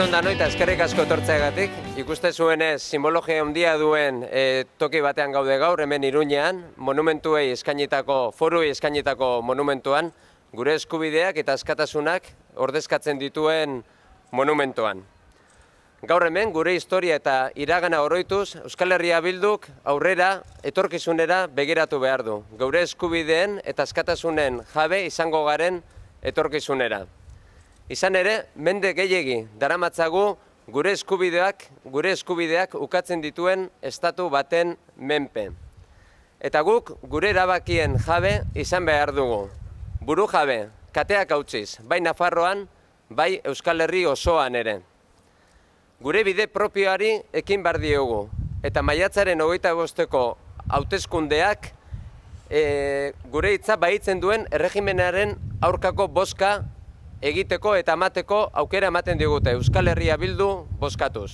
egun noita eskerrik asko etortzeagatik. Ikuste zuenez, eh, simbologia handia duen eh, toki batean gaude gaur, hemen Iruñean, monumentuei eskainitako, foruei eskainitako monumentuan, gure eskubideak eta askatasunak ordezkatzen dituen monumentuan. Gaur hemen, gure historia eta iragana oroituz, Euskal Herria Bilduk aurrera, etorkizunera begiratu behar du. Gure eskubideen eta askatasunen jabe izango garen etorkizunera. Izan ere, mende gehiegi daramatzagu gure eskubideak, gure eskubideak ukatzen dituen estatu baten menpe. Eta guk gure erabakien jabe izan behar dugu. Buru jabe, kateak hautsiz, bai Nafarroan, bai Euskal Herri osoan ere. Gure bide propioari ekin bar diogu eta maiatzaren hogeita bosteko hauteskundeak eh, gure itza baitzen duen erregimenaren aurkako boska egiteko eta mateko aukera ematen digute Euskal Herria Bildu, boskatuz.